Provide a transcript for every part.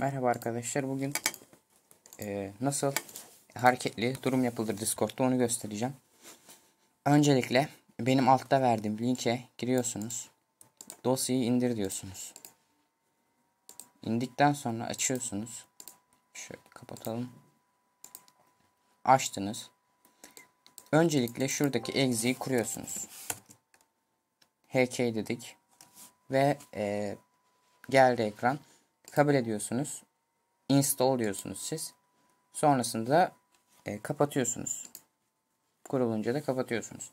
Merhaba arkadaşlar. Bugün e, nasıl hareketli durum yapılır Discord'da onu göstereceğim. Öncelikle benim altta verdiğim linke giriyorsunuz. Dosyayı indir diyorsunuz. İndikten sonra açıyorsunuz. Şöyle kapatalım. Açtınız. Öncelikle şuradaki exe'yi kuruyorsunuz. HK dedik. Ve e, geldi ekran kabul ediyorsunuz. Install diyorsunuz siz. Sonrasında e, kapatıyorsunuz. Kurulunca da kapatıyorsunuz.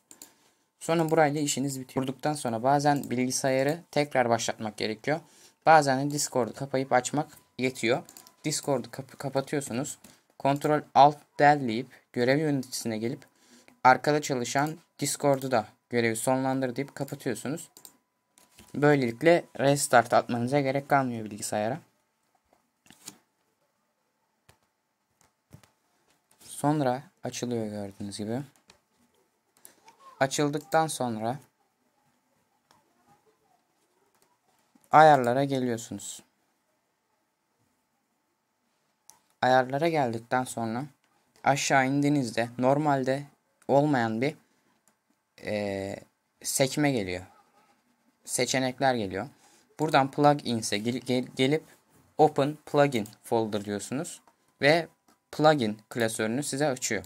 Sonra burayla işiniz bitiyor. Kurduktan sonra bazen bilgisayarı tekrar başlatmak gerekiyor. Bazen de Discord'u kapayıp açmak yetiyor. Discord'u kap kapatıyorsunuz. Ctrl Alt derleyip görev yöneticisine gelip arkada çalışan Discord'u da görevi sonlandır deyip kapatıyorsunuz. Böylelikle restart atmanıza gerek kalmıyor bilgisayara. Sonra açılıyor gördüğünüz gibi. Açıldıktan sonra ayarlara geliyorsunuz. Ayarlara geldikten sonra aşağı indiğinizde normalde olmayan bir e, sekme geliyor. Seçenekler geliyor. Buradan plugins'e gel, gel, gelip open plugin folder diyorsunuz ve plugin klasörünü size açıyor.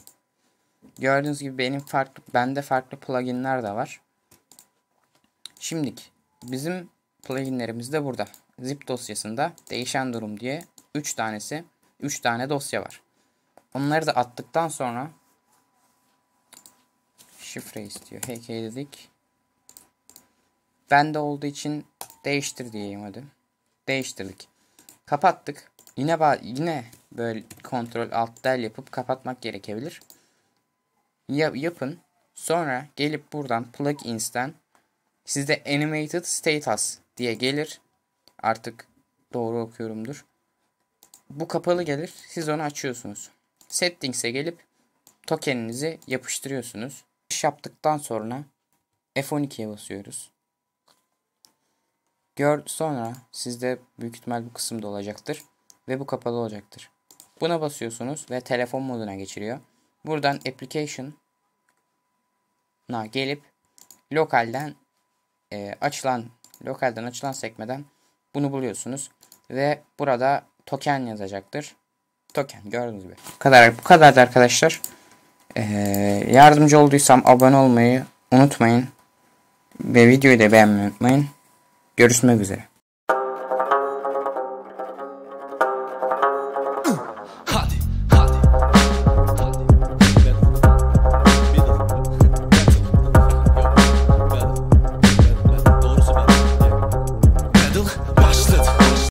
Gördüğünüz gibi benim farklı bende farklı pluginler de var. Şimdilik bizim pluginlerimiz de burada. Zip dosyasında değişen durum diye 3 tanesi 3 tane dosya var. Onları da attıktan sonra şifre istiyor. HK dedik. Bende olduğu için değiştir diyeyim hadi. Değiştirdik. Kapattık. Yine yine böyle kontrol alt del yapıp kapatmak gerekebilir. Yap, yapın. Sonra gelip buradan plugins'ten sizde animated status diye gelir. Artık doğru okuyorumdur. Bu kapalı gelir. Siz onu açıyorsunuz. Settings'e gelip tokeninizi yapıştırıyorsunuz. İş yaptıktan sonra F12'ye basıyoruz. Gör sonra sizde büyük ihtimal bu kısımda olacaktır ve bu kapalı olacaktır. Buna basıyorsunuz ve telefon moduna geçiriyor. Buradan application'a gelip lokalden e, açılan lokalden açılan sekmeden bunu buluyorsunuz ve burada token yazacaktır. Token gördüğünüz gibi. Bu kadar bu kadardı arkadaşlar. Ee, yardımcı olduysam abone olmayı unutmayın ve videoyu da beğenmeyi unutmayın. Görüşmek üzere.